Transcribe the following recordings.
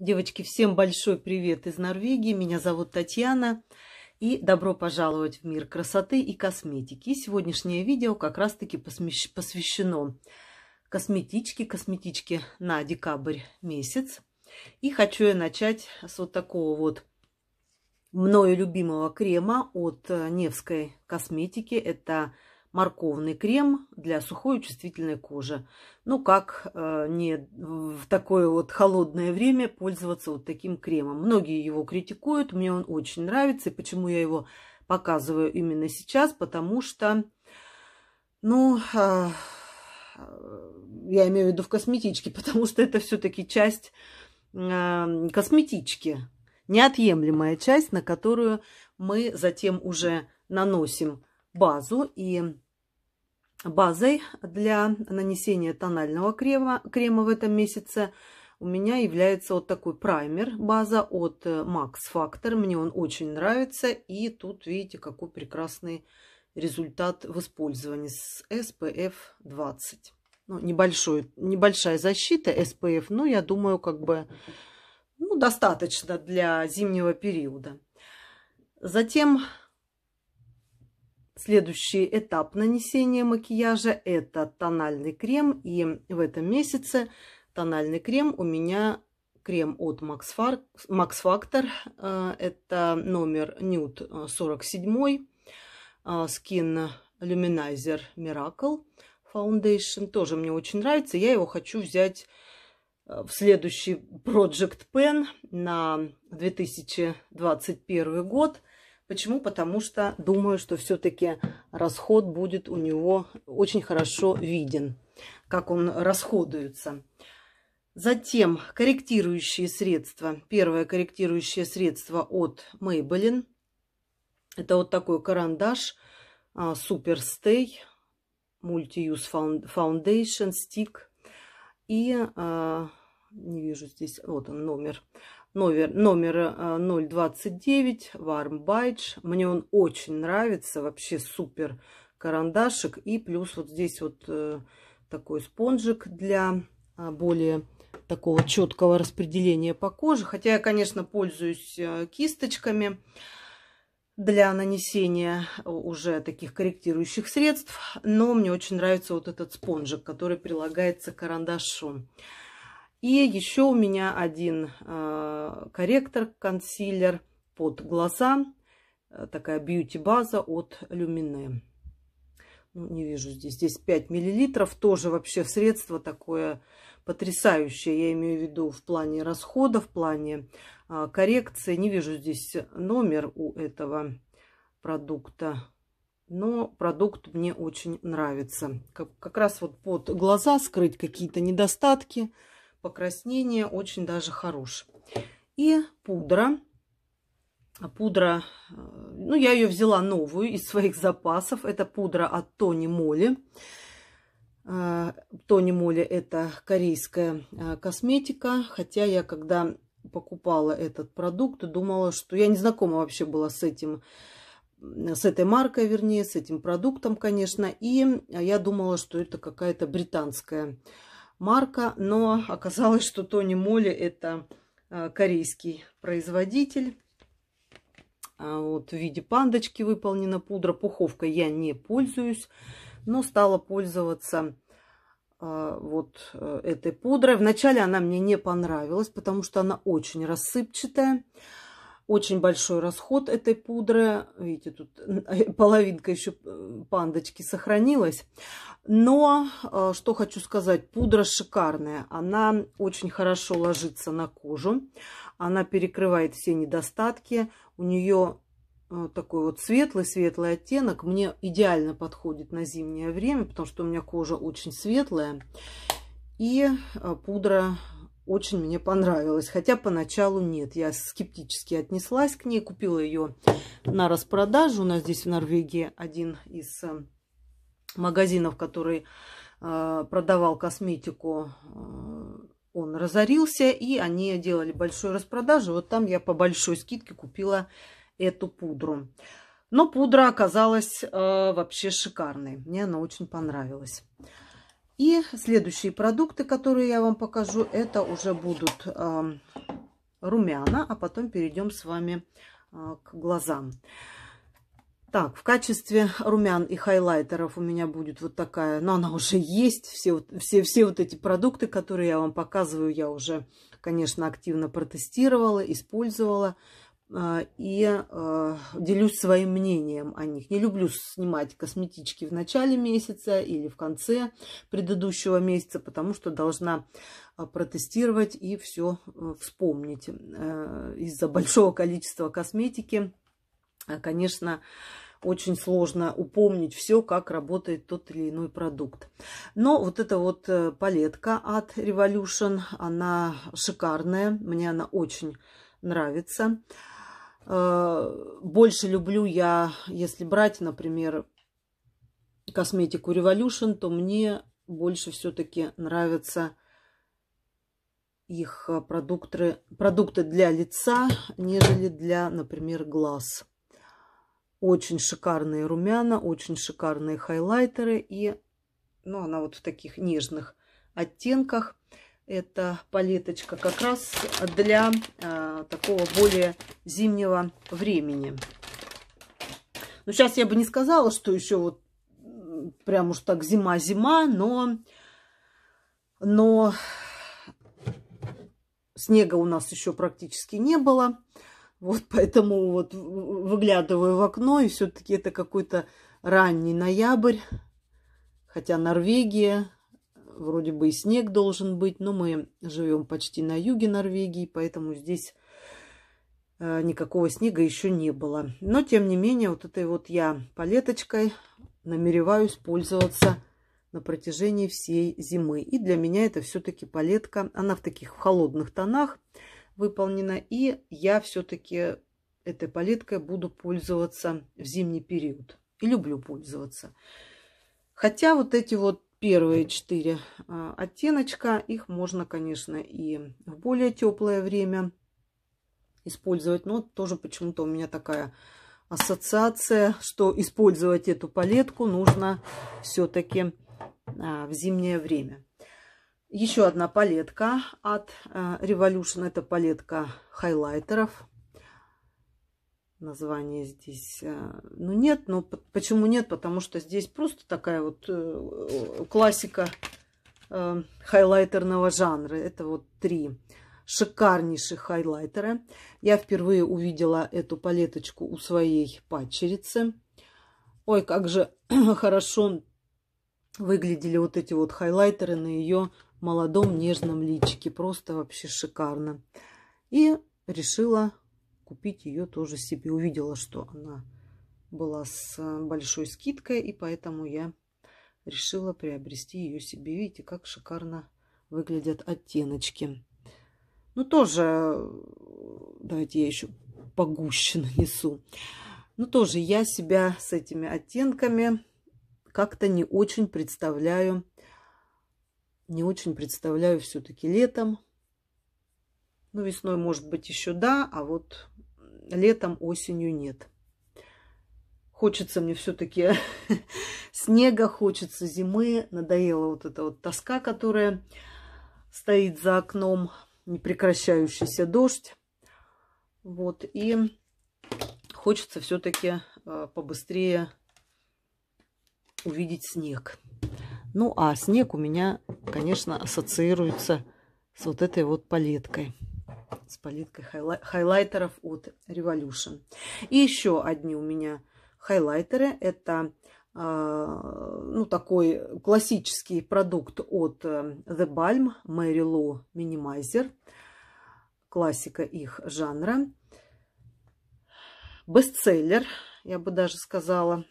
Девочки, всем большой привет из Норвегии. Меня зовут Татьяна. И добро пожаловать в мир красоты и косметики. И сегодняшнее видео как раз-таки посвящено косметичке, косметичке на декабрь месяц. И хочу я начать с вот такого вот мною любимого крема от э, Невской косметики. Это морковный крем для сухой и чувствительной кожи. Ну, как э, не в такое вот холодное время пользоваться вот таким кремом. Многие его критикуют, мне он очень нравится. И почему я его показываю именно сейчас? Потому что, ну, э, я имею в виду в косметичке, потому что это все-таки часть э, косметички, неотъемлемая часть, на которую мы затем уже наносим базу и базой для нанесения тонального крема, крема в этом месяце у меня является вот такой праймер, база от э, Max Factor. Мне он очень нравится. И тут видите, какой прекрасный результат в использовании с SPF 20. Ну, небольшой, небольшая защита SPF, но я думаю, как бы ну, достаточно для зимнего периода. Затем Следующий этап нанесения макияжа – это тональный крем. И в этом месяце тональный крем у меня крем от Max, Far, Max Factor. Э, это номер Nude 47, э, Skin Luminizer Miracle Foundation. Тоже мне очень нравится. Я его хочу взять э, в следующий Project Pen на 2021 год. Почему? Потому что думаю, что все-таки расход будет у него очень хорошо виден, как он расходуется. Затем корректирующие средства. Первое корректирующее средство от Maybelline. Это вот такой карандаш а, Super Stay Multi-Use Foundation Stick. И а, не вижу здесь, вот он номер номер, номер 029 Warm Bytes. Мне он очень нравится, вообще супер карандашик. И плюс вот здесь вот э, такой спонжик для э, более такого четкого распределения по коже. Хотя я, конечно, пользуюсь э, кисточками для нанесения уже таких корректирующих средств. Но мне очень нравится вот этот спонжик, который прилагается к карандашу. И еще у меня один э, корректор, консилер под глаза. Э, такая бьюти-база от Люмине. Ну, не вижу здесь. Здесь 5 миллилитров. Тоже вообще средство такое потрясающее. Я имею в виду в плане расхода, в плане э, коррекции. Не вижу здесь номер у этого продукта. Но продукт мне очень нравится. Как, как раз вот под глаза скрыть какие-то недостатки – покраснение очень даже хорош. И пудра. А пудра, э, ну я ее взяла новую из своих запасов. Это пудра от Тони Моли. Э, Тони Моли это корейская э, косметика. Хотя я когда покупала этот продукт, думала, что я не знакома вообще была с этим с этой маркой, вернее, с этим продуктом, конечно. И я думала, что это какая-то британская марка, но оказалось, что Тони Моли – это э, корейский производитель. А вот в виде пандочки выполнена пудра. Пуховкой я не пользуюсь, но стала пользоваться э, вот э, этой пудрой. Вначале она мне не понравилась, потому что она очень рассыпчатая. Очень большой расход этой пудры. Видите, тут э, половинка еще э, пандочки сохранилась. Но э, что хочу сказать, пудра шикарная. Она очень хорошо ложится на кожу. Она перекрывает все недостатки. У нее такой вот светлый-светлый оттенок. Мне идеально подходит на зимнее время, потому что у меня кожа очень светлая. И пудра очень мне понравилась. Хотя поначалу нет. Я скептически отнеслась к ней. Купила ее на распродажу. У нас здесь в Норвегии один из э, магазинов, который э, продавал косметику, э, он разорился, и они делали большую распродажу. Вот там я по большой скидке купила эту пудру. Но пудра оказалась вообще шикарной. Мне она очень понравилась. И следующие продукты, которые я вам покажу, это уже будут румяна, а потом перейдем с вами а, к глазам. Так, в качестве румян и хайлайтеров у меня будет вот такая, но она уже есть, все, все, все вот эти продукты, которые я вам показываю, я уже, конечно, активно протестировала, Использовала. А, и а, делюсь своим мнением о них. Не люблю снимать косметички в начале месяца или в конце предыдущего месяца, потому что должна а, протестировать и все вспомнить. Э, из-за большого количества косметики, конечно, очень сложно упомнить все, как работает тот или иной продукт. Но вот эта вот э, палетка от Revolution, она шикарная, мне она очень нравится. Э, больше люблю я, если брать, например, косметику Revolution, то мне больше все-таки нравятся их э, продукты, продукты для лица, нежели для, например, глаз. Очень шикарные румяна, очень шикарные хайлайтеры. И ну, она вот в таких нежных оттенках. Эта палеточка как раз для э, такого более зимнего времени. Ну, сейчас я бы не сказала, что еще вот прям уж так зима-зима, но, но снега у нас еще практически не было. Вот поэтому вот выглядываю в окно, и все-таки это какой-то ранний ноябрь. Хотя Норвегия, вроде бы и снег должен быть, но мы живем почти на юге Норвегии, поэтому здесь э, никакого снега еще не было. Но, тем не менее, вот этой вот я палеточкой намереваюсь пользоваться на протяжении всей зимы. И для меня это все-таки палетка. Она в таких холодных тонах выполнена. И я все-таки этой палеткой буду пользоваться в зимний период. И люблю пользоваться. Хотя вот эти вот первые четыре а, оттеночка. Их можно, конечно, и в более теплое время использовать. Но тоже почему-то у меня такая ассоциация, что использовать эту палетку нужно все-таки а, в зимнее время. Еще одна палетка от э, Revolution. Это палетка хайлайтеров название здесь. Э, ну, нет, но почему нет? Потому что здесь просто такая вот э, э, классика хайлайтерного жанра. Это вот три шикарнейших хайлайтера. Я впервые увидела эту палеточку у своей падчерицы. Ой, как же хорошо выглядели вот эти вот хайлайтеры на ее молодом нежном личике. Просто вообще шикарно. И решила купить ее тоже себе. Увидела, что она была с э, большой скидкой, и поэтому я решила приобрести ее себе. Видите, как шикарно выглядят оттеночки. Ну, тоже, э, давайте я еще погуще нанесу. Ну, тоже я себя с этими оттенками как-то не очень представляю. Не очень представляю все-таки летом. Ну, весной, может быть, еще да, а вот летом, осенью нет. Хочется мне все-таки снега, хочется зимы. Надоела вот эта вот тоска, которая стоит за окном, непрекращающийся дождь. Вот, и хочется все-таки э, побыстрее увидеть снег. Ну, а снег у меня, конечно, ассоциируется с вот этой вот палеткой с палиткой хайлай хайлайтеров от Revolution. И еще одни у меня хайлайтеры. Это а, ну, такой классический продукт от э, The Balm Mary Lou Minimizer. Классика их жанра. Бестселлер, я бы даже сказала.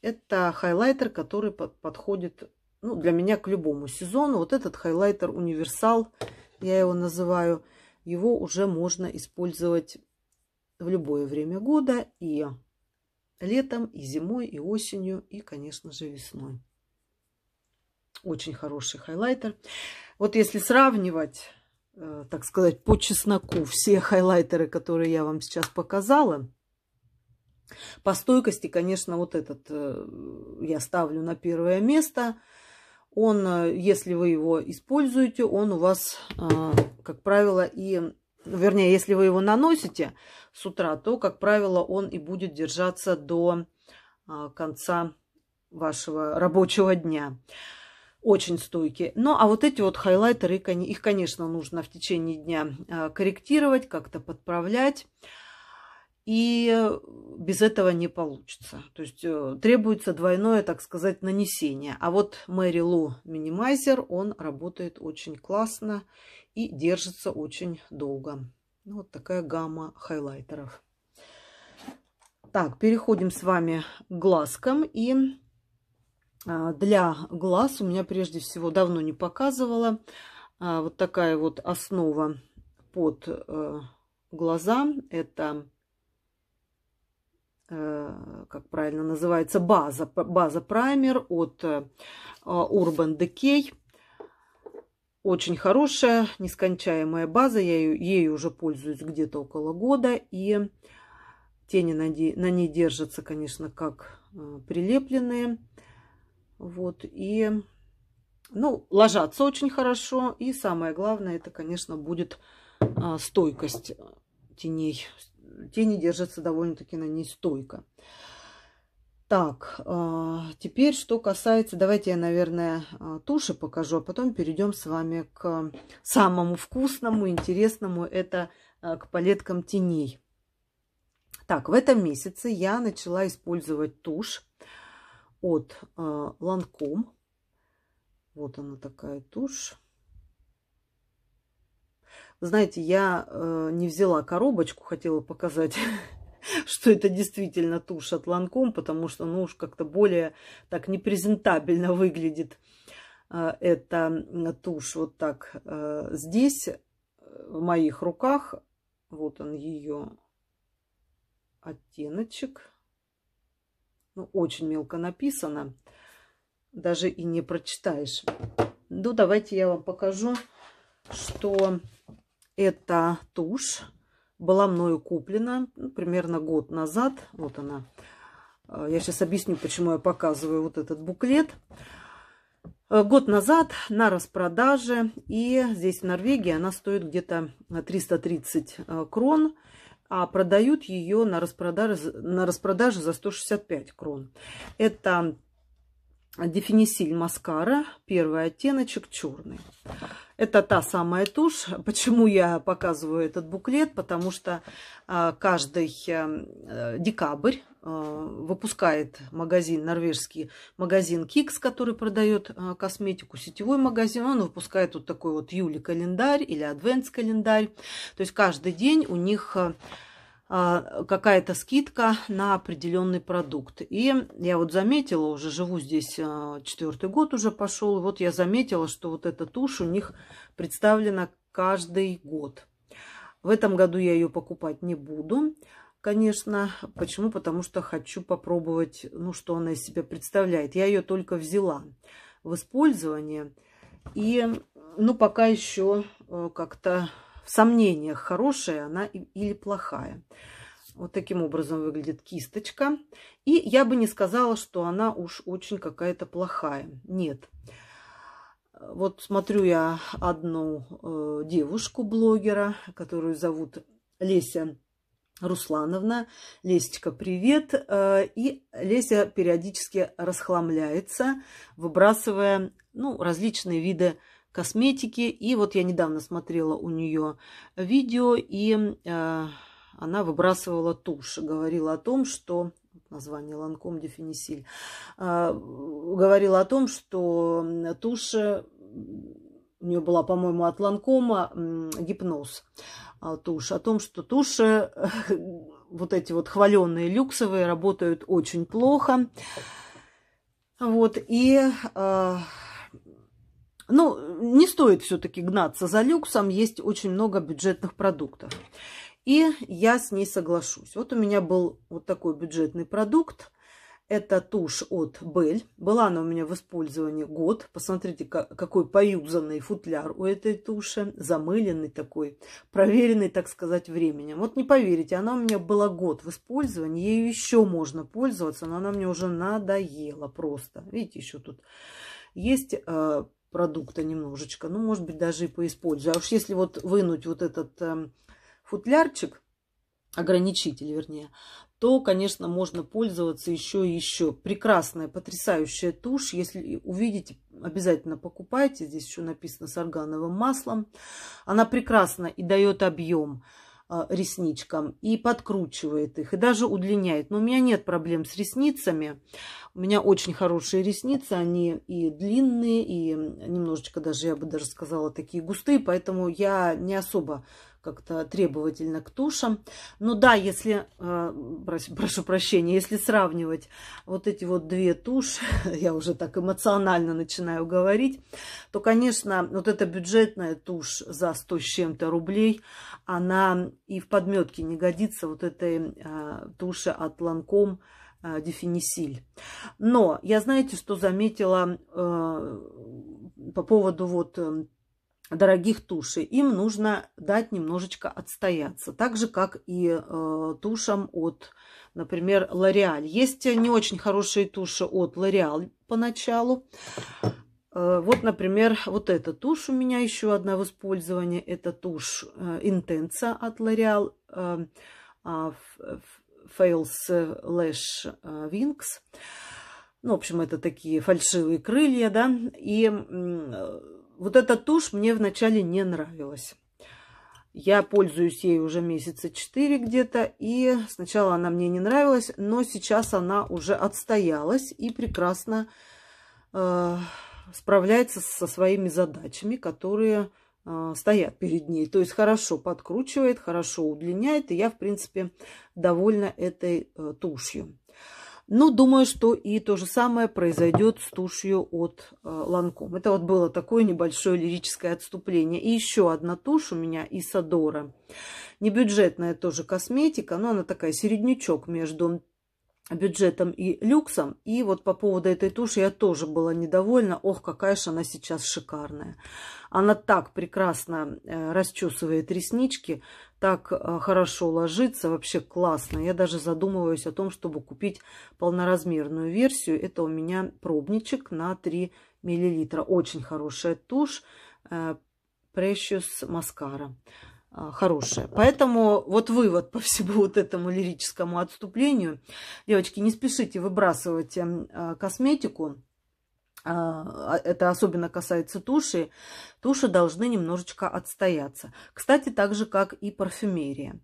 Это хайлайтер, который под подходит ну, для меня к любому сезону. Вот этот хайлайтер универсал, я его называю его уже можно использовать в любое время года и летом, и зимой, и осенью, и, конечно же, весной. Очень хороший хайлайтер. Вот если сравнивать, э, так сказать, по чесноку все хайлайтеры, которые я вам сейчас показала, по стойкости, конечно, вот этот э, я ставлю на первое место – он, э, если вы его используете, он у вас, э, как правило, и... Вернее, если вы его наносите с утра, то, как правило, он и будет держаться до э, конца вашего рабочего дня. Очень стойкие. Ну, а вот эти вот хайлайтеры, их, конечно, нужно в течение дня корректировать, как-то подправлять и э, без этого не получится. То есть э, требуется двойное, так сказать, нанесение. А вот Мэри Лу минимайзер, он работает очень классно и держится очень долго. Ну, вот такая гамма хайлайтеров. Так, переходим с вами к глазкам. И а, для глаз у меня прежде всего давно не показывала а, вот такая вот основа под э, глаза. Это Э, как правильно называется, база, база праймер от э, Urban Decay. Очень хорошая, нескончаемая база. Я ее, ею уже пользуюсь где-то около года. И тени на, на ней держатся, конечно, как э, прилепленные. Вот, и... Ну, ложатся очень хорошо. И самое главное, это, конечно, будет стойкость теней, тени держатся довольно-таки на ней стойко. Так, а, теперь что касается, давайте я, наверное, а, туши покажу, а потом перейдем с вами к самому вкусному, интересному, это а, к палеткам теней. Так, в этом месяце я начала использовать тушь от Lancome. Вот она такая тушь. Знаете, я э, не взяла коробочку, хотела показать, что это действительно тушь от Ланком, потому что, ну уж как-то более так непрезентабельно выглядит э, эта тушь вот так. Э, здесь э, в моих руках, вот он ее оттеночек, ну очень мелко написано, даже и не прочитаешь. Ну давайте я вам покажу, что это тушь. Была мною куплена ну, примерно год назад. Вот она. Э, я сейчас объясню, почему я показываю вот этот буклет. Э, год назад на распродаже. И здесь в Норвегии она стоит где-то 330 э, крон. А продают ее на распродаже, на распродаже за 165 крон. Это Дефинисиль маскара, первый оттеночек черный. Это та самая тушь. Почему я показываю этот буклет? Потому что а, каждый э, декабрь э, выпускает магазин, норвежский магазин Кикс, который продает э, косметику, сетевой магазин. Он выпускает вот такой вот юли-календарь или адвент-календарь. То есть каждый день у них а, какая-то скидка на определенный продукт. И я вот заметила, уже живу здесь а, четвертый год уже пошел, вот я заметила, что вот эта тушь у них представлена каждый год. В этом году я ее покупать не буду, конечно. Почему? Потому что хочу попробовать, ну, что она из себя представляет. Я ее только взяла в использование. И, ну, пока еще э, как-то в сомнениях, хорошая она или плохая. Вот таким образом выглядит кисточка. И я бы не сказала, что она уж очень какая-то плохая. Нет. Вот смотрю я одну э, девушку-блогера, которую зовут Леся Руслановна. Лесечка, привет. Э, и Леся периодически расхламляется, выбрасывая ну, различные виды косметики. И вот я недавно смотрела у нее видео, и э, она выбрасывала тушь. Говорила о том, что название Ланком Дефинисиль, э, говорила о том, что тушь э, у нее была, по-моему, от Ланкома гипноз а, тушь. О том, что туши, э, вот эти вот хваленные люксовые, работают очень плохо. Вот, и э, ну, не стоит все-таки гнаться за люксом, есть очень много бюджетных продуктов. И я с ней соглашусь. Вот у меня был вот такой бюджетный продукт. Это тушь от Бель. Была она у меня в использовании год. Посмотрите, какой поюзанный футляр у этой туши. Замыленный такой, проверенный, так сказать, временем. Вот не поверите, она у меня была год в использовании. Ею еще можно пользоваться, но она мне уже надоела просто. Видите, еще тут есть э, продукта немножечко. Ну, может быть, даже и поиспользую. А уж если вот вынуть вот этот э, футлярчик, ограничитель, вернее, то, конечно, можно пользоваться еще и еще. Прекрасная, потрясающая тушь. Если увидите, обязательно покупайте. Здесь еще написано с органовым маслом. Она прекрасна и дает объем. А, ресничкам и подкручивает их, и даже удлиняет. Но у меня нет проблем с ресницами. У меня очень хорошие ресницы, они и длинные, и немножечко даже, я бы даже сказала, такие густые, поэтому я не особо как-то требовательно к тушам. Но ну да, если, э, прошу, прошу прощения, если сравнивать вот эти вот две туши, я уже так эмоционально начинаю говорить, то, конечно, вот эта бюджетная тушь за 100 с чем-то рублей, она и в подметке не годится вот этой э, туши от Ланком дефинисиль. Э, Но я знаете, что заметила э, по поводу вот дорогих тушей. Им нужно дать немножечко отстояться. Так же, как и э, тушам от, например, Лореаль. Есть не очень хорошие туши от Лореаль поначалу. Э, вот, например, вот эта тушь у меня еще одна в использовании. Это тушь э, Intensa от L'Oreal э, э, Fails Lash э, Wings. Ну, в общем, это такие фальшивые крылья, да. И э, вот эта тушь мне вначале не нравилась. Я пользуюсь ей уже месяца 4 где-то, и сначала она мне не нравилась, но сейчас она уже отстоялась и прекрасно э, справляется со своими задачами, которые э, стоят перед ней. То есть хорошо подкручивает, хорошо удлиняет, и я, в принципе, довольна этой э, тушью. Но ну, думаю, что и то же самое произойдет с тушью от э, Ланком. Это вот было такое небольшое лирическое отступление. И еще одна тушь у меня Исадора. Небюджетная тоже косметика, но она такая середнячок между бюджетом и люксом. И вот по поводу этой туши я тоже была недовольна. Ох, какая же она сейчас шикарная. Она так прекрасно э, расчесывает реснички, так э, хорошо ложится, вообще классно. Я даже задумываюсь о том, чтобы купить полноразмерную версию. Это у меня пробничек на 3 миллилитра. Очень хорошая тушь. Э, Precious Mascara. А, хорошее. Поэтому вот вывод по всему вот этому лирическому отступлению. Девочки, не спешите выбрасывать эм, а, косметику. А, это особенно касается туши. Туши должны немножечко отстояться. Кстати, так же, как и парфюмерия.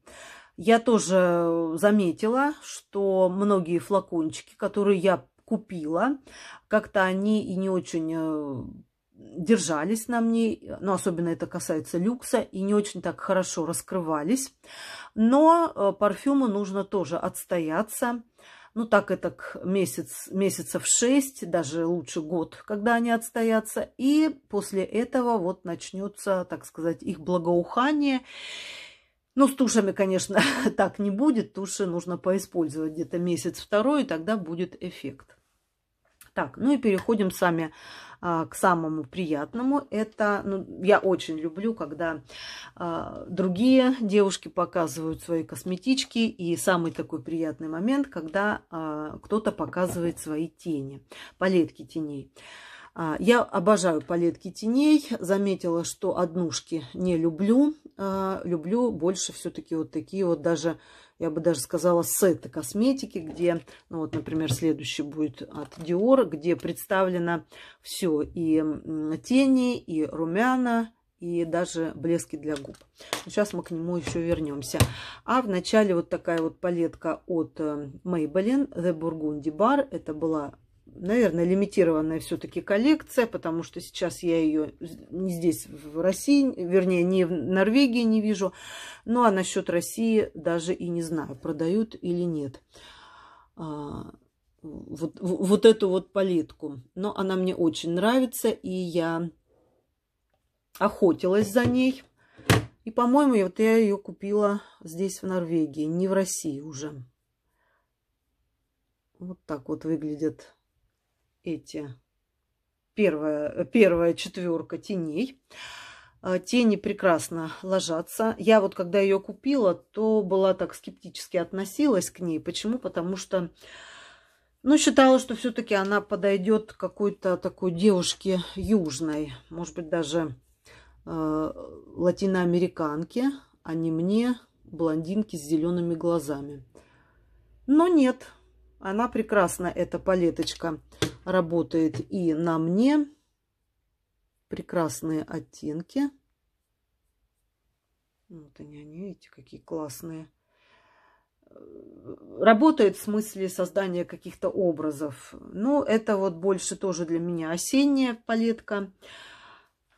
Я тоже заметила, что многие флакончики, которые я купила, как-то они и не очень э, держались на мне, но ну, особенно это касается люкса, и не очень так хорошо раскрывались. Но э, парфюму нужно тоже отстояться. Ну, так это к месяц, месяцев шесть, даже лучше год, когда они отстоятся. И после этого вот начнется, так сказать, их благоухание. Ну, с тушами, конечно, так не будет. Туши нужно поиспользовать где-то месяц-второй, и тогда будет эффект. Так, ну и переходим сами а, к самому приятному. Это, ну, я очень люблю, когда а, другие девушки показывают свои косметички. И самый такой приятный момент, когда а, кто-то показывает свои тени, палетки теней. А, я обожаю палетки теней. Заметила, что однушки не люблю. А, люблю больше все-таки вот такие вот даже я бы даже сказала, сеты косметики, где, ну вот, например, следующий будет от Dior, где представлено все и тени, и румяна, и даже блески для губ. Сейчас ну, мы к нему еще вернемся. А в начале вот такая вот палетка от э, Maybelline The Burgundy Bar. Это была наверное, лимитированная все-таки коллекция, потому что сейчас я ее не здесь, в России, вернее, не в Норвегии не вижу. Ну, а насчет России даже и не знаю, продают или нет. А, вот, вот эту вот палитку. Но она мне очень нравится, и я охотилась за ней. И, по-моему, вот я ее купила здесь, в Норвегии, не в России уже. Вот так вот выглядят эти первая, первая четверка теней. А, тени прекрасно ложатся. Я вот когда ее купила, то была так скептически относилась к ней. Почему? Потому что, ну, считала, что все-таки она подойдет какой-то такой девушке южной, может быть, даже э, латиноамериканке, а не мне, блондинке с зелеными глазами. Но нет, она прекрасна, эта палеточка работает и на мне. Прекрасные оттенки. Вот они, они, видите, какие классные. Работает в смысле создания каких-то образов. Ну, это вот больше тоже для меня осенняя палетка.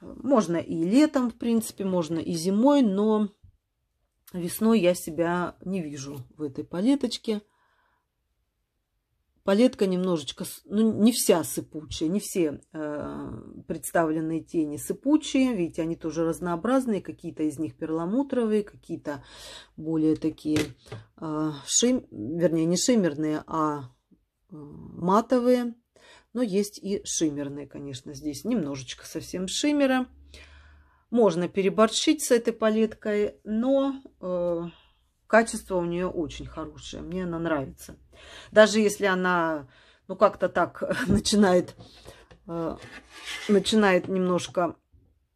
Можно и летом, в принципе, можно и зимой, но весной я себя не вижу в этой палеточке. Палетка немножечко, ну не вся сыпучая, не все э, представленные тени сыпучие. Видите, они тоже разнообразные. Какие-то из них перламутровые, какие-то более такие, э, шим, вернее не шиммерные, а э, матовые. Но есть и шиммерные, конечно, здесь немножечко совсем шиммера. Можно переборщить с этой палеткой, но э, качество у нее очень хорошее. Мне она нравится. Даже если она, ну, как-то так начинает, э, начинает немножко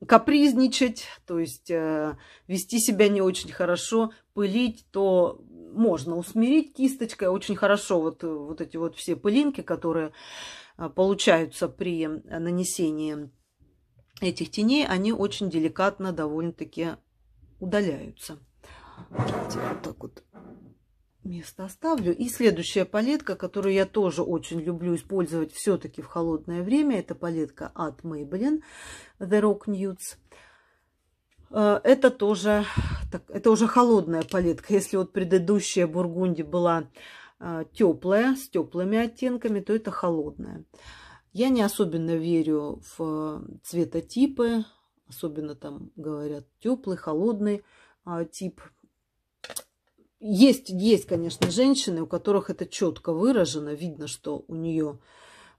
капризничать, то есть э, вести себя не очень хорошо, пылить, то можно усмирить кисточкой очень хорошо вот, вот эти вот все пылинки, которые э, получаются при нанесении этих теней, они очень деликатно довольно-таки удаляются. Вот так вот место оставлю. И следующая палетка, которую я тоже очень люблю использовать все-таки в холодное время, это палетка от Maybelline The Rock Nudes. Э, это тоже, это уже холодная палетка. Если вот предыдущая Бургунди была э, теплая, с теплыми оттенками, то это холодная. Я не особенно верю в цветотипы, особенно там говорят теплый, холодный э, тип есть, есть, конечно, женщины, у которых это четко выражено. Видно, что у нее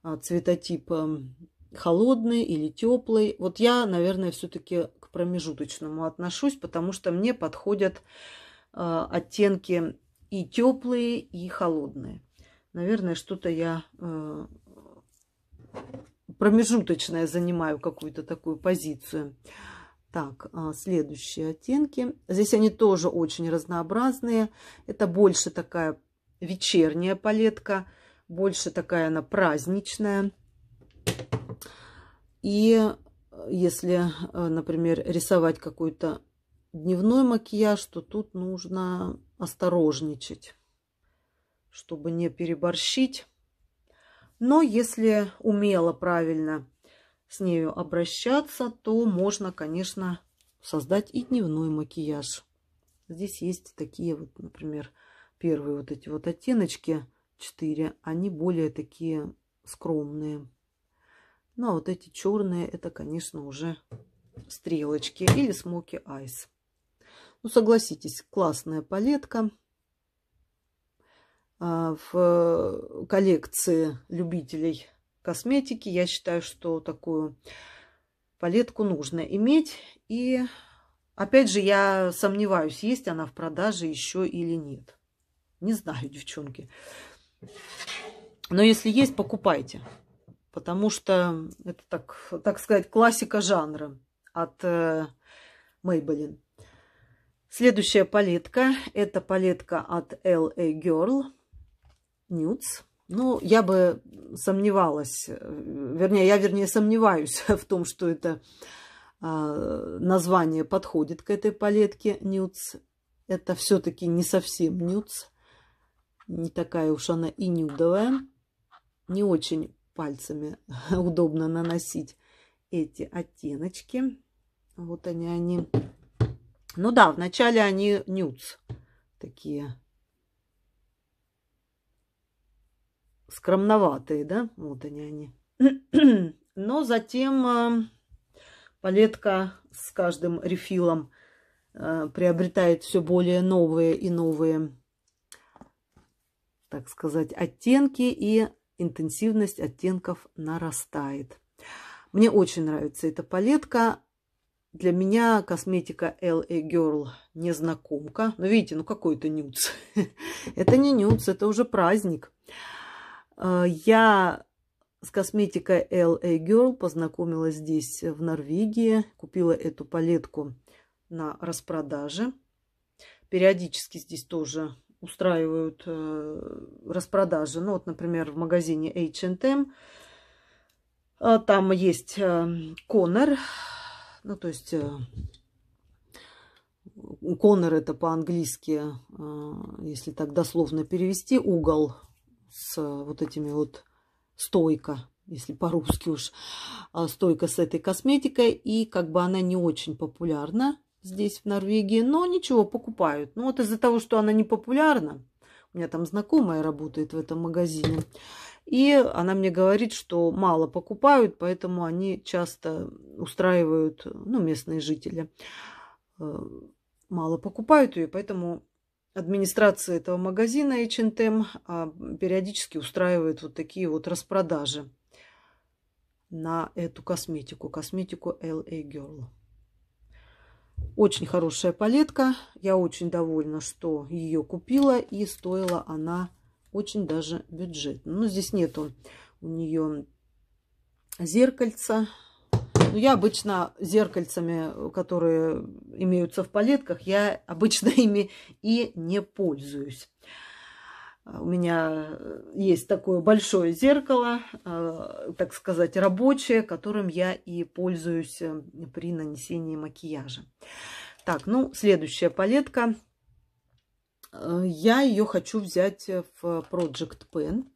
а, цветотип эм, холодный или теплый. Вот я, наверное, все-таки к промежуточному отношусь, потому что мне подходят а, оттенки и теплые, и холодные. Наверное, что-то я э, промежуточное занимаю какую-то такую позицию. Так, а, следующие оттенки. Здесь они тоже очень разнообразные. Это больше такая вечерняя палетка, больше такая она праздничная. И э, если, э, например, рисовать какой-то дневной макияж, то тут нужно осторожничать, чтобы не переборщить. Но если умело, правильно с нею обращаться, то можно, конечно, создать и дневной макияж. Здесь есть такие вот, например, первые вот эти вот оттеночки 4, они более такие скромные. Ну, а вот эти черные, это, конечно, уже стрелочки или смоки айс. Ну, согласитесь, классная палетка. А, в э, коллекции любителей косметики. Я считаю, что такую палетку нужно иметь. И опять же, я сомневаюсь, есть она в продаже еще или нет. Не знаю, девчонки. Но если есть, покупайте. Потому что это, так, так сказать, классика жанра от э, Maybelline. Следующая палетка. Это палетка от LA Girl Nudes. Ну, я бы сомневалась, э, вернее, я, вернее, сомневаюсь в том, что это а, название подходит к этой палетке Нюц. Это все-таки не совсем Нюц. Не такая уж она и нюдовая. Не очень пальцами удобно наносить эти оттеночки. Вот они, они. Ну да, вначале они нюц такие скромноватые, да, вот они они. Но затем а, палетка с каждым рефилом а, приобретает все более новые и новые, так сказать, оттенки, и интенсивность оттенков нарастает. Мне очень нравится эта палетка. Для меня косметика LA Girl незнакомка. Но ну, видите, ну какой это нюц. это не нюц, это уже праздник. Э, я с косметикой LA Girl познакомилась здесь, в Норвегии. Купила эту палетку на распродаже. Периодически здесь тоже устраивают э, распродажи. Ну вот, например, в магазине H&M. Там есть Конор, ну то есть Конор это по-английски, если так дословно перевести, угол с э, вот этими вот стойка, если по-русски уж, а, стойка с этой косметикой. И как бы она не очень популярна здесь, в Норвегии, но ничего, покупают. Ну вот из-за того, что она не популярна, у меня там знакомая работает в этом магазине, и она мне говорит, что мало покупают, поэтому они часто устраивают, ну, местные жители, э, мало покупают ее, поэтому администрация этого магазина H&M периодически устраивает вот такие вот распродажи на эту косметику, косметику LA Girl. Очень хорошая палетка. Я очень довольна, что ее купила. И стоила она очень даже бюджетно. Но здесь нету у нее зеркальца. Ну я обычно зеркальцами, которые имеются в палетках, я обычно ими и не пользуюсь. А, у меня есть такое большое зеркало, а, так сказать, рабочее, которым я и пользуюсь э, при нанесении макияжа. Так, ну, следующая палетка. Э, я ее хочу взять в Project Pen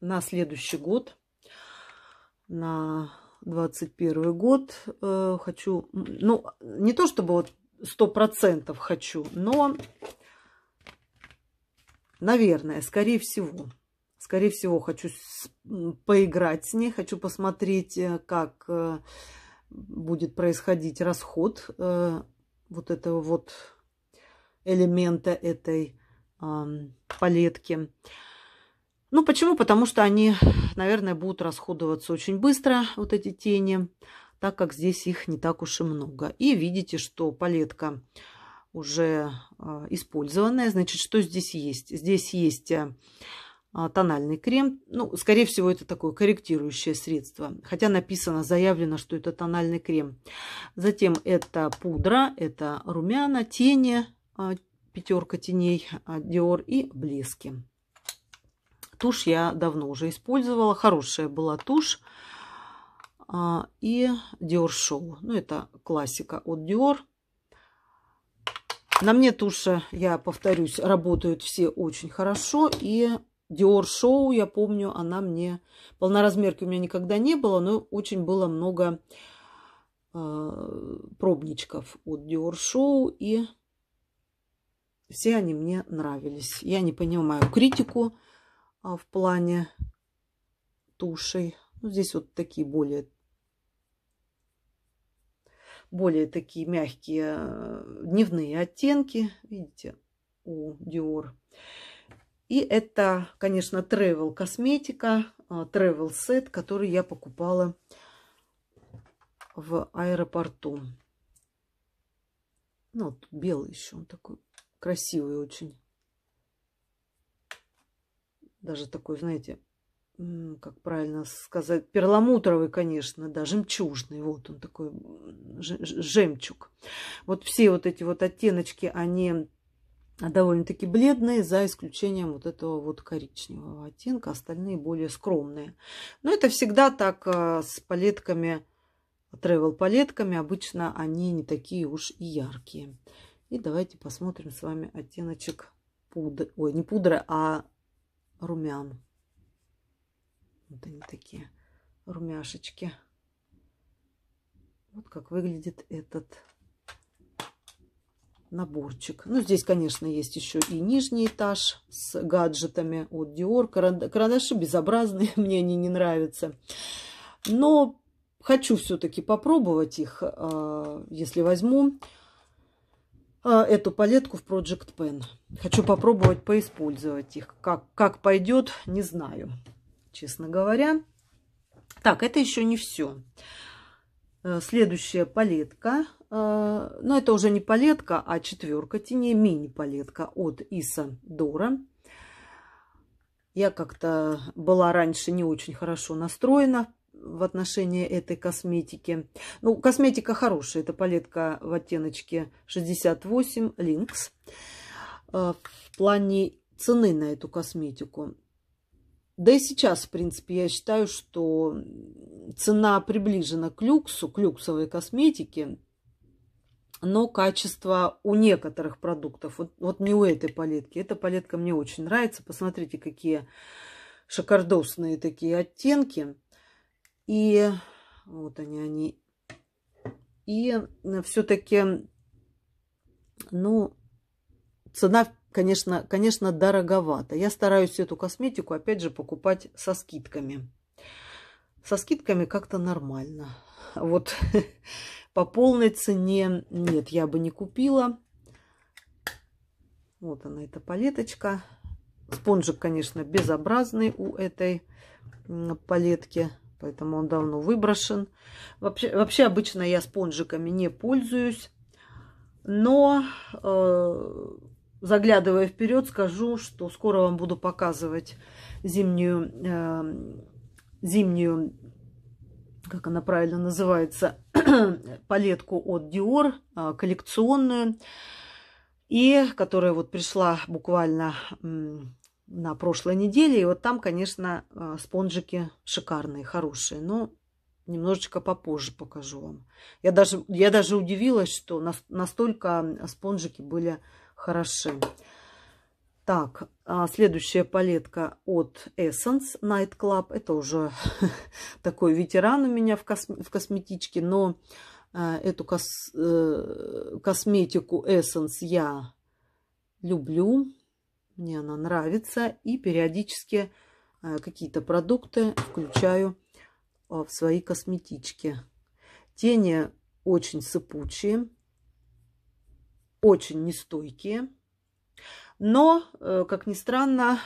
на следующий год на 21 год. Э, хочу, ну, не то чтобы вот сто процентов хочу, но, наверное, скорее всего, скорее всего, хочу поиграть с ней, хочу посмотреть, э, как э, будет происходить расход вот этого вот элемента этой палетки. Ну, почему? Потому что они, наверное, будут расходоваться очень быстро, вот эти тени, так как здесь их не так уж и много. И видите, что палетка уже а, использованная. Значит, что здесь есть? Здесь есть а, а, тональный крем. Ну, скорее всего, это такое корректирующее средство. Хотя написано, заявлено, что это тональный крем. Затем это пудра, это румяна, тени, пятерка теней Dior и блески. Тушь я давно уже использовала. Хорошая была тушь. А, и Dior Show. Ну, это классика от Dior. На мне туши, я повторюсь, работают все очень хорошо. И Dior Show, я помню, она мне... Полноразмерки у меня никогда не было, но очень было много э, пробничков от Dior Show. И все они мне нравились. Я не понимаю критику а, в плане тушей. Ну, здесь вот такие более более такие мягкие э, дневные оттенки, видите, у Dior. И это, конечно, travel косметика, а, travel сет, который я покупала в аэропорту. Ну, вот белый еще, он такой красивый очень даже такой, знаете, как правильно сказать, перламутровый, конечно, да, жемчужный, вот он такой, жемчуг. Вот все вот эти вот оттеночки, они довольно-таки бледные, за исключением вот этого вот коричневого оттенка, остальные более скромные. Но это всегда так а, с палетками, тревел палетками, обычно они не такие уж и яркие. И давайте посмотрим с вами оттеночек пудры, ой, не пудры, а румян. Вот они такие румяшечки. Вот как выглядит этот наборчик. Ну, здесь, конечно, есть еще и нижний этаж с гаджетами от Dior. Карандаши безобразные, мне они не нравятся. Но хочу все-таки попробовать их, а, если возьму. А, эту палетку в Project Pen. Хочу попробовать поиспользовать их. Как, как пойдет, не знаю, честно говоря. Так, это еще не все. Э, следующая палетка. Э, Но ну, это уже не палетка, а четверка теней. Мини-палетка от Иса Дора. Я как-то была раньше не очень хорошо настроена в отношении этой косметики. Ну, косметика хорошая. Это палетка в оттеночке 68 Lynx. А, в плане цены на эту косметику. Да и сейчас, в принципе, я считаю, что цена приближена к люксу, к люксовой косметике, но качество у некоторых продуктов, вот, вот не у этой палетки. Эта палетка мне очень нравится. Посмотрите, какие шикардосные такие оттенки. И вот они, они. И э, все-таки, ну, цена, конечно, конечно, дороговата. Я стараюсь эту косметику, опять же, покупать со скидками. Со скидками как-то нормально. Вот по полной цене нет, я бы не купила. Вот она, эта палеточка. Спонжик, конечно, безобразный у этой палетки поэтому он давно выброшен. Вообще, вообще обычно я спонжиками не пользуюсь, но э, заглядывая вперед, скажу, что скоро вам буду показывать зимнюю, э, зимнюю как она правильно называется, палетку от Dior, э, коллекционную, и которая вот пришла буквально на прошлой неделе. И вот там, конечно, э, спонжики шикарные, хорошие. Но немножечко попозже покажу вам. Я даже, я даже удивилась, что настолько спонжики были хороши. Так, а следующая палетка от Essence Night Club. Это уже такой ветеран у меня в, кос, в косметичке, но э, эту кос, э, косметику Essence я люблю. Мне она нравится. И периодически э, какие-то продукты включаю э, в свои косметички. Тени очень сыпучие, очень нестойкие. Но, э, как ни странно,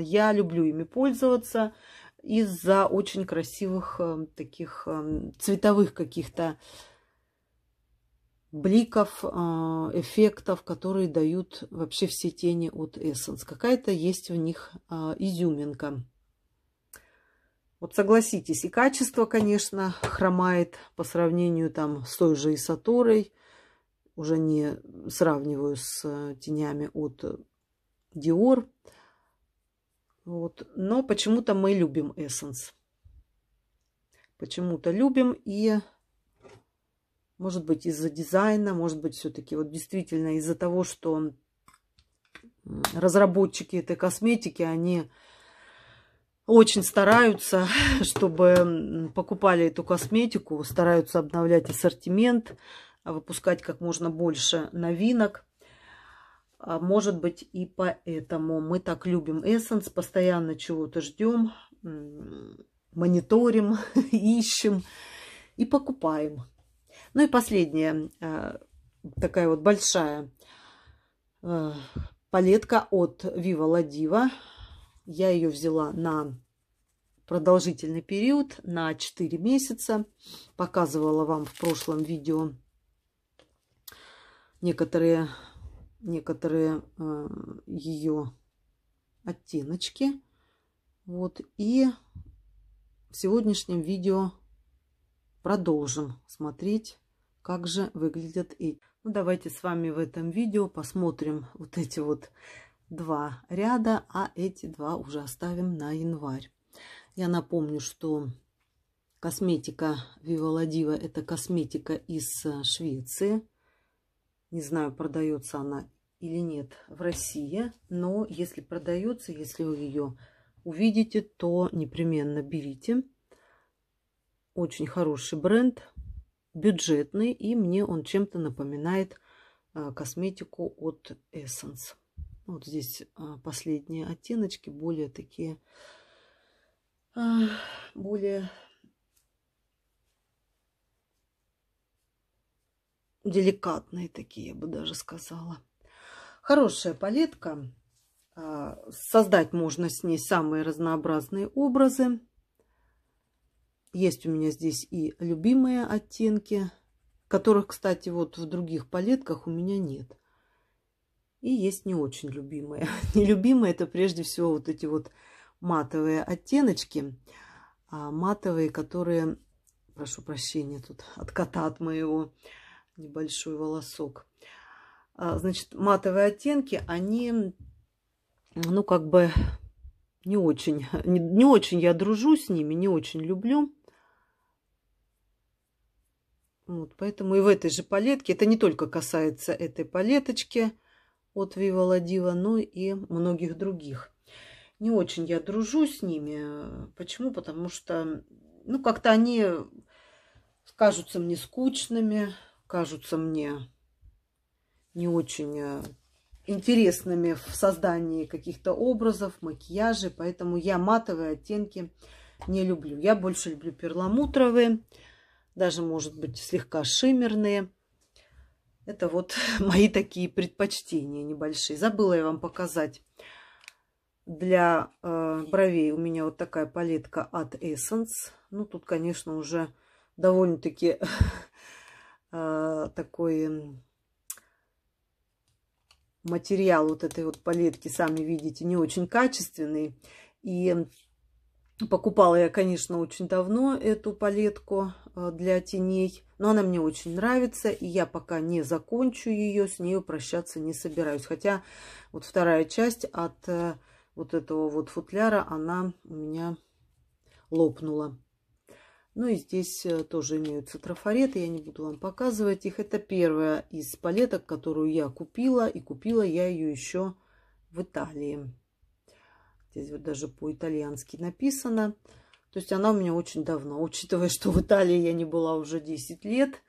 я люблю ими пользоваться из-за очень красивых таких эм, цветовых каких-то бликов, а, эффектов, которые дают вообще все тени от Essence. Какая-то есть в них а, изюминка. Вот согласитесь, и качество, конечно, хромает по сравнению там с той же Исаторой. Уже не сравниваю с э, тенями от Dior. Вот. Но почему-то мы любим Essence. Почему-то любим и может быть, из-за дизайна, может быть, все-таки вот действительно из-за того, что разработчики этой косметики, они очень стараются, чтобы покупали эту косметику, стараются обновлять ассортимент, выпускать как можно больше новинок. А, может быть, и поэтому мы так любим Essence, постоянно чего-то ждем, мониторим, ищем и покупаем. Ну и последняя э, такая вот большая э, палетка от Viva La Diva. Я ее взяла на продолжительный период, на 4 месяца. Показывала вам в прошлом видео некоторые, некоторые э, ее оттеночки. Вот и в сегодняшнем видео продолжим смотреть как же выглядят эти. Ну, давайте с вами в этом видео посмотрим вот эти вот два ряда, а эти два уже оставим на январь. Я напомню, что косметика Виволадива это косметика из э, Швеции. Не знаю, продается она или нет в России, но если продается, если вы ее увидите, то непременно берите. Очень хороший бренд, бюджетный, и мне он чем-то напоминает а, косметику от Essence. Вот здесь а, последние оттеночки, более такие, а, более деликатные такие, я бы даже сказала. Хорошая палетка. Создать можно с ней самые разнообразные образы. Есть у меня здесь и любимые оттенки, которых, кстати, вот в других палетках у меня нет. И есть не очень любимые. Нелюбимые это прежде всего вот эти вот матовые оттеночки. А, матовые, которые... Прошу прощения тут от кота от моего небольшой волосок. А, значит, матовые оттенки, они, ну, как бы не очень, не, не очень я дружу с ними, не очень люблю. Вот, поэтому и в этой же палетке, это не только касается этой палеточки от Viva La Diva, но и многих других. Не очень я дружу с ними. Почему? Потому что, ну, как-то они кажутся мне скучными, кажутся мне не очень э, интересными в создании каких-то образов, макияжей, поэтому я матовые оттенки не люблю. Я больше люблю перламутровые, даже, может быть, слегка шиммерные. Это вот мои такие предпочтения небольшие. Забыла я вам показать. Для э, бровей у меня вот такая палетка от Essence. Ну, тут, конечно, уже довольно-таки э, такой материал вот этой вот палетки, сами видите, не очень качественный. И Покупала я, конечно, очень давно эту палетку э, для теней, но она мне очень нравится, и я пока не закончу ее, с нею прощаться не собираюсь. Хотя вот вторая часть от э, вот этого вот футляра, она у меня лопнула. Ну и здесь э, тоже имеются трафареты, я не буду вам показывать их. Это первая из палеток, которую я купила, и купила я ее еще в Италии. Здесь вот даже по-итальянски написано. То есть она у меня очень давно, учитывая, что в Италии я не была уже 10 лет.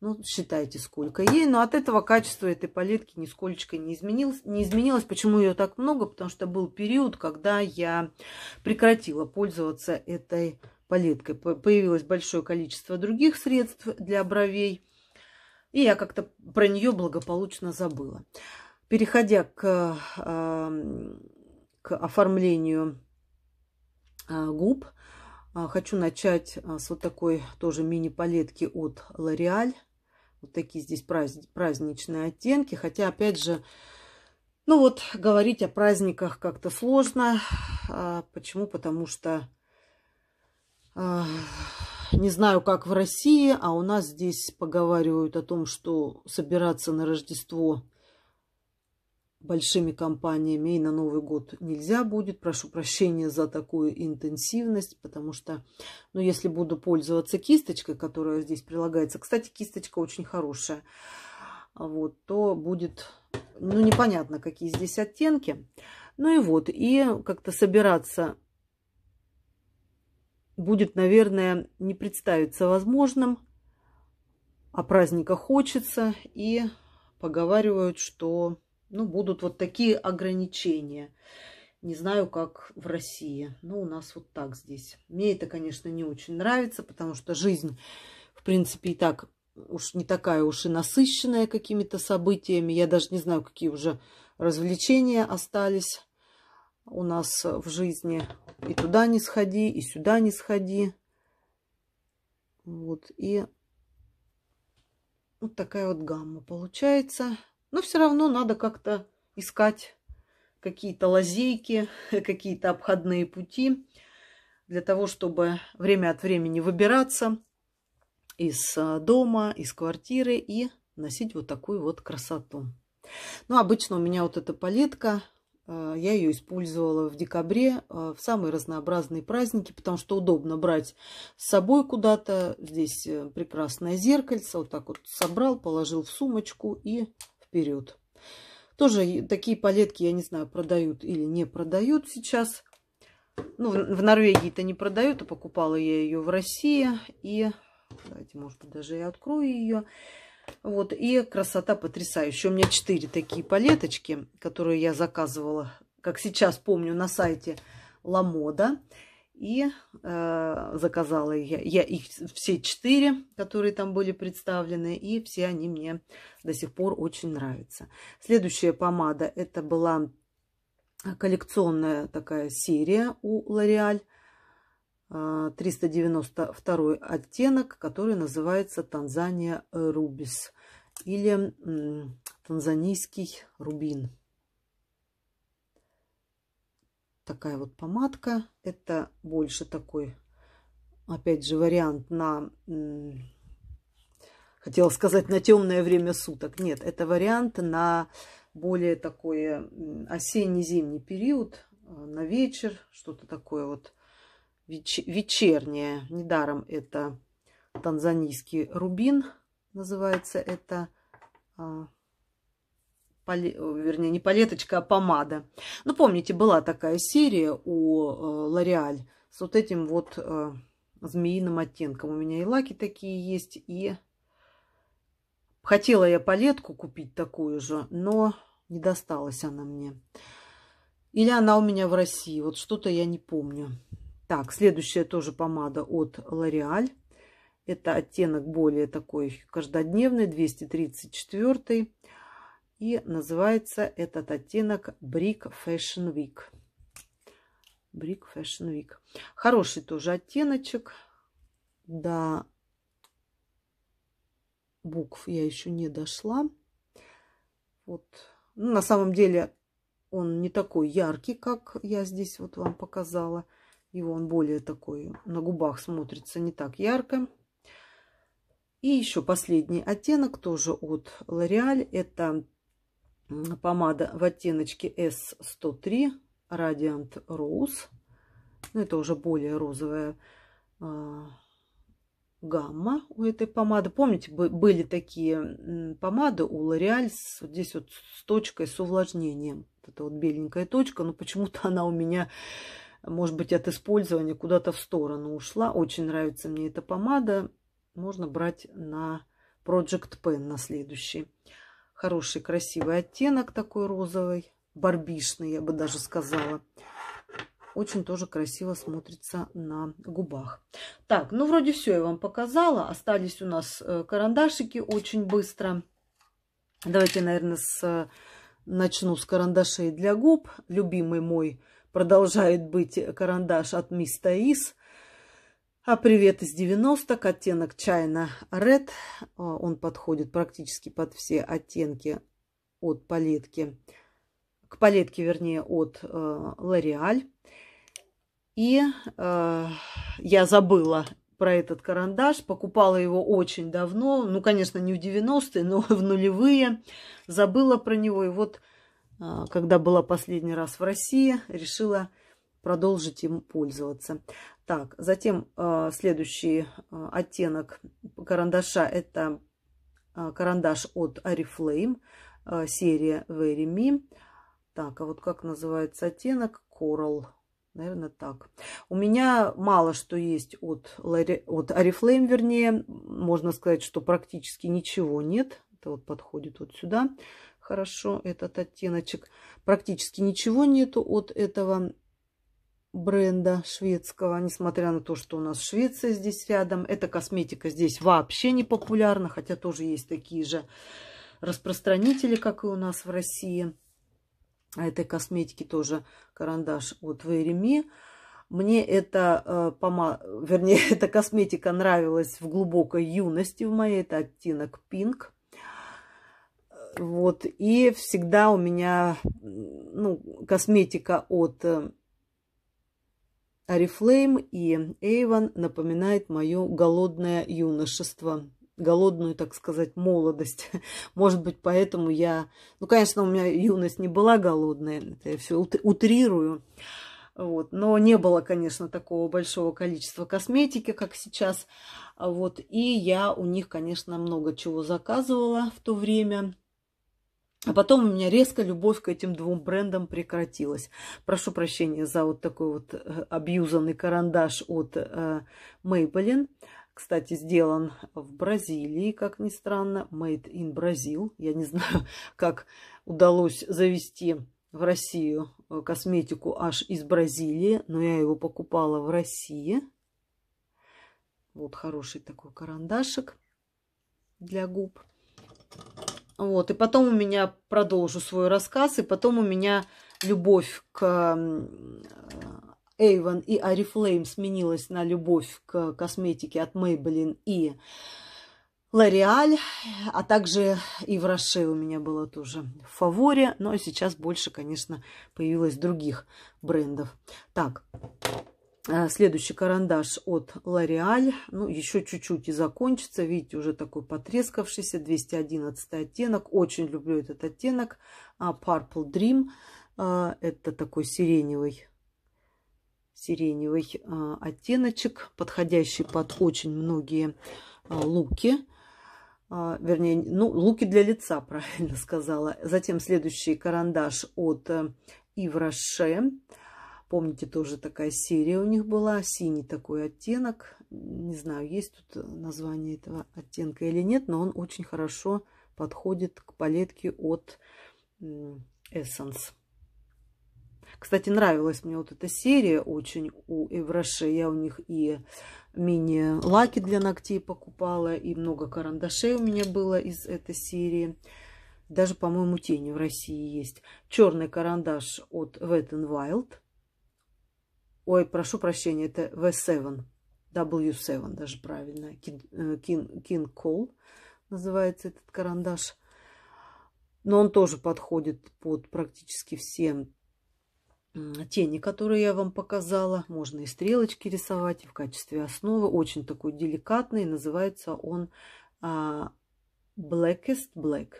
Ну, считайте, сколько ей. Но от этого качество этой палетки нисколько не изменилось. Не изменилось. Почему ее так много? Потому что был период, когда я прекратила пользоваться этой палеткой. Появилось большое количество других средств для бровей. И я как-то про нее благополучно забыла. Переходя к а, к оформлению а, губ. А, хочу начать а, с вот такой тоже мини-палетки от L'Oreal. Вот такие здесь праздничные оттенки. Хотя, опять же, ну вот, говорить о праздниках как-то сложно. Почему? Потому что не знаю, как в России, а у нас здесь поговаривают о том, что собираться на Рождество – большими компаниями и на Новый год нельзя будет. Прошу прощения за такую интенсивность, потому что, ну, если буду пользоваться кисточкой, которая здесь прилагается, кстати, кисточка очень хорошая, вот, то будет, ну, непонятно, какие здесь оттенки. Ну и вот, и как-то собираться будет, наверное, не представиться возможным. а праздника хочется, и поговаривают, что ну, будут вот такие ограничения. Не знаю, как в России. Но у нас вот так здесь. Мне это, конечно, не очень нравится, потому что жизнь, в принципе, и так уж не такая уж и насыщенная какими-то событиями. Я даже не знаю, какие уже развлечения остались у нас в жизни. И туда не сходи, и сюда не сходи. Вот, и вот такая вот гамма получается. Но все равно надо как-то искать какие-то лазейки, какие-то обходные пути для того, чтобы время от времени выбираться из э, дома, из квартиры и носить вот такую вот красоту. Ну, обычно у меня вот эта палетка, э, я ее использовала в декабре э, в самые разнообразные праздники, потому что удобно брать с собой куда-то. Здесь прекрасное зеркальце, вот так вот собрал, положил в сумочку и вперед. Тоже такие палетки, я не знаю, продают или не продают сейчас. Ну, в Норвегии-то не продают, а покупала я ее в России. И давайте, может быть, даже я открою ее. Вот, и красота потрясающая. У меня четыре такие палеточки, которые я заказывала, как сейчас помню, на сайте Ламода. И э, заказала я, я их все четыре, которые там были представлены, и все они мне до сих пор очень нравятся. Следующая помада, это была коллекционная такая серия у Лореаль. 392 э, оттенок, который называется Танзания Рубис или танзанийский рубин такая вот помадка. Это больше такой, опять же, вариант на, хотела сказать, на темное время суток. Нет, это вариант на более такой осенне-зимний период, э, на вечер, что-то такое вот веч вечернее. Недаром это танзанийский рубин называется это а, вернее, не палеточка, а помада. Ну, помните, была такая серия у э, Лореаль с вот этим вот э, змеиным оттенком. У меня и лаки такие есть, и хотела я палетку купить такую же, но не досталась она мне. Или она у меня в России, вот что-то я не помню. Так, следующая тоже помада от Лореаль. Это оттенок более такой каждодневный, 234. И называется этот оттенок Brick Fashion Week. Brick Fashion Week. Хороший тоже оттеночек. До букв я еще не дошла. Вот. Ну, на самом деле он не такой яркий, как я здесь вот вам показала. Его он более такой на губах смотрится не так ярко. И еще последний оттенок тоже от L'Oreal. Это помада в оттеночке S103 Radiant Rose. Ну, это уже более розовая э, гамма у этой помады. Помните, были такие помады у Лореаль вот здесь вот с точкой, с увлажнением. это вот беленькая точка, но почему-то она у меня, может быть, от использования куда-то в сторону ушла. Очень нравится мне эта помада. Можно брать на Project Pen на следующий. Хороший, красивый оттенок такой розовый. Барбишный, я бы даже сказала. Очень тоже красиво смотрится на губах. Так, ну вроде все я вам показала. Остались у нас э, карандашики очень быстро. Давайте, наверное, с... Э, начну с карандашей для губ. Любимый мой продолжает быть карандаш от Мисс из а привет из 90-х, оттенок China Red. А, он подходит практически под все оттенки от палетки, к палетке, вернее, от э, L'Oreal. И э, я забыла про этот карандаш. Покупала его очень давно. Ну, конечно, не в 90-е, но в нулевые. Забыла про него. И вот, а, когда была последний раз в России, решила продолжить им пользоваться. Так, затем э, следующий э, оттенок карандаша – это э, карандаш от AriFlame, э, серия Very Me. Так, а вот как называется оттенок? Coral. Наверное, так. У меня мало что есть от, Лари... от Oriflame, вернее. Можно сказать, что практически ничего нет. Это вот подходит вот сюда хорошо этот оттеночек. Практически ничего нету от этого бренда шведского, несмотря на то, что у нас Швеция здесь рядом. Эта косметика здесь вообще не популярна, хотя тоже есть такие же распространители, как и у нас в России. А этой косметики тоже карандаш от Вереми. Мне эта э, пома... вернее, эта косметика нравилась в глубокой юности в моей. Это оттенок пинг. Вот. И всегда у меня ну, косметика от э, Арифлейм и Эйван напоминает мое голодное юношество. Голодную, так сказать, молодость. Может быть, поэтому я... Ну, конечно, у меня юность не была голодная. Это я все утрирую. Вот. Но не было, конечно, такого большого количества косметики, как сейчас. Вот. И я у них, конечно, много чего заказывала в то время. А потом у меня резко любовь к этим двум брендам прекратилась. Прошу прощения за вот такой вот э, абьюзанный карандаш от э, Maybelline. Кстати, сделан в Бразилии, как ни странно. Made in Brazil. Я не знаю, как удалось завести в Россию э, косметику аж из Бразилии, но я его покупала в России. Вот хороший такой карандашик для губ. Вот, и потом у меня продолжу свой рассказ, и потом у меня любовь к Avon и Oriflame сменилась на любовь к косметике от Maybelline и L'Oreal, а также и в Роше у меня было тоже в фаворе, но сейчас больше, конечно, появилось других брендов. Так, а, следующий карандаш от L'Oreal. Ну, еще чуть-чуть и закончится. Видите, уже такой потрескавшийся. 211 оттенок. Очень люблю этот оттенок. А, Purple Dream. А, это такой сиреневый сиреневый оттеночек, подходящий под очень многие луки. Вернее, ну, луки для лица, правильно сказала. Затем следующий карандаш от Ивраше. Э, Rocher Помните, тоже такая серия у них была, синий такой оттенок. Не знаю, есть тут название этого оттенка или нет, но он очень хорошо подходит к палетке от Essence. Кстати, нравилась мне вот эта серия очень у Эвроше. Я у них и мини-лаки для ногтей покупала, и много карандашей у меня было из этой серии. Даже, по-моему, тени в России есть. Черный карандаш от Wet n Wild – Ой, прошу прощения, это V7. W7 даже правильно. King Call э, называется этот карандаш. Но он тоже подходит под практически все тени, которые я вам показала. Можно и стрелочки рисовать в качестве основы. Очень такой деликатный. Называется он а, Blackest Black.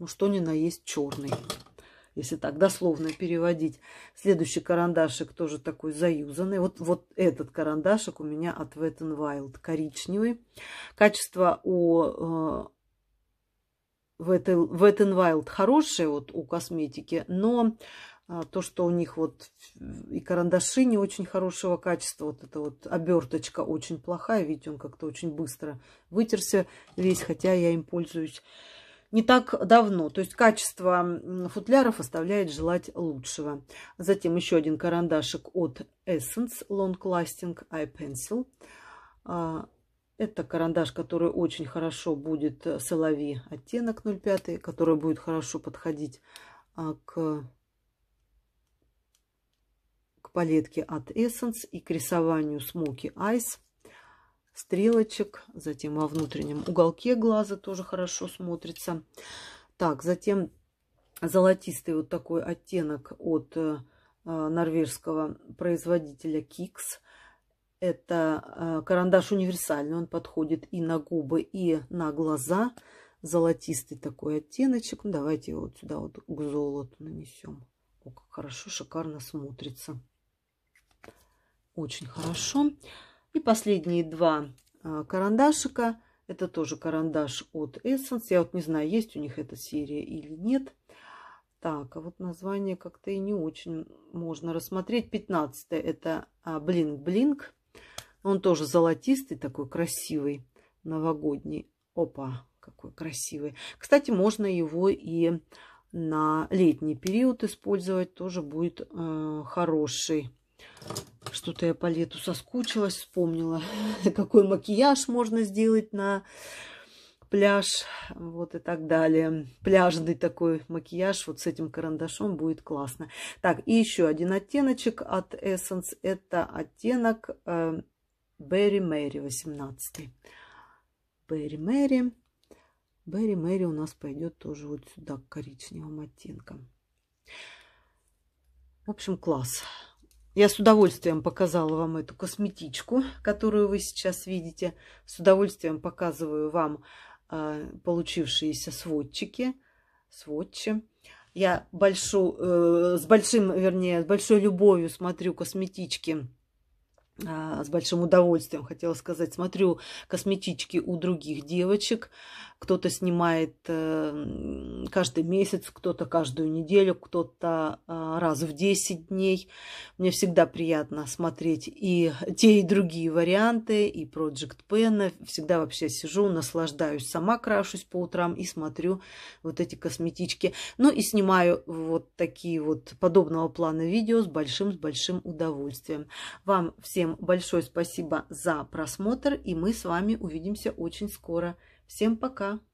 Ну, что ни на есть черный если так дословно переводить. Следующий карандашик тоже такой заюзанный. Вот, вот этот карандашик у меня от Wet n Wild, коричневый. Качество у э, Wet n Wild хорошее вот у косметики, но э, то, что у них вот и карандаши не очень хорошего качества, вот эта вот оберточка очень плохая, видите, он как-то очень быстро вытерся весь, хотя я им пользуюсь не так давно. То есть качество футляров оставляет желать лучшего. Затем еще один карандашик от Essence Long Lasting Eye Pencil. А, это карандаш, который очень хорошо будет э, солови оттенок 0,5, который будет хорошо подходить а, к, к палетке от Essence и к рисованию Smoky Eyes стрелочек. Затем во внутреннем уголке глаза тоже хорошо смотрится. Так, затем золотистый вот такой оттенок от э, норвежского производителя Kix. Это э, карандаш универсальный, он подходит и на губы, и на глаза. Золотистый такой оттеночек. Ну, давайте его вот сюда вот к золоту нанесем. О, как хорошо, шикарно смотрится. Очень хорошо. Хорошо. И последние два а, карандашика. Это тоже карандаш от Essence. Я вот не знаю, есть у них эта серия или нет. Так, а вот название как-то и не очень можно рассмотреть. 15 это а, Blink Blink. Он тоже золотистый, такой красивый, новогодний. Опа, какой красивый. Кстати, можно его и на летний период использовать. Тоже будет э, хороший что-то я по лету соскучилась, вспомнила, какой макияж можно сделать на пляж, вот и так далее. Пляжный такой макияж вот с этим карандашом будет классно. Так, и еще один оттеночек от Essence. Это оттенок э, Berry Mary 18. Berry Mary. Берри Мэри у нас пойдет тоже вот сюда, к коричневым оттенкам. В общем, класс. Я с удовольствием показала вам эту косметичку, которую вы сейчас видите. С удовольствием показываю вам э, получившиеся сводчики, сводчи. Я большую, э, с большим, вернее, с большой любовью смотрю косметички а, с большим удовольствием, хотела сказать, смотрю косметички у других девочек. Кто-то снимает эм, каждый месяц, кто-то каждую неделю, кто-то а, раз в 10 дней. Мне всегда приятно смотреть и те, и другие варианты, и Project Pen. Всегда вообще сижу, наслаждаюсь, сама крашусь по утрам и смотрю вот эти косметички. Ну и снимаю вот такие вот подобного плана видео с большим-с большим удовольствием. Вам всем большое спасибо за просмотр, и мы с вами увидимся очень скоро. Всем пока!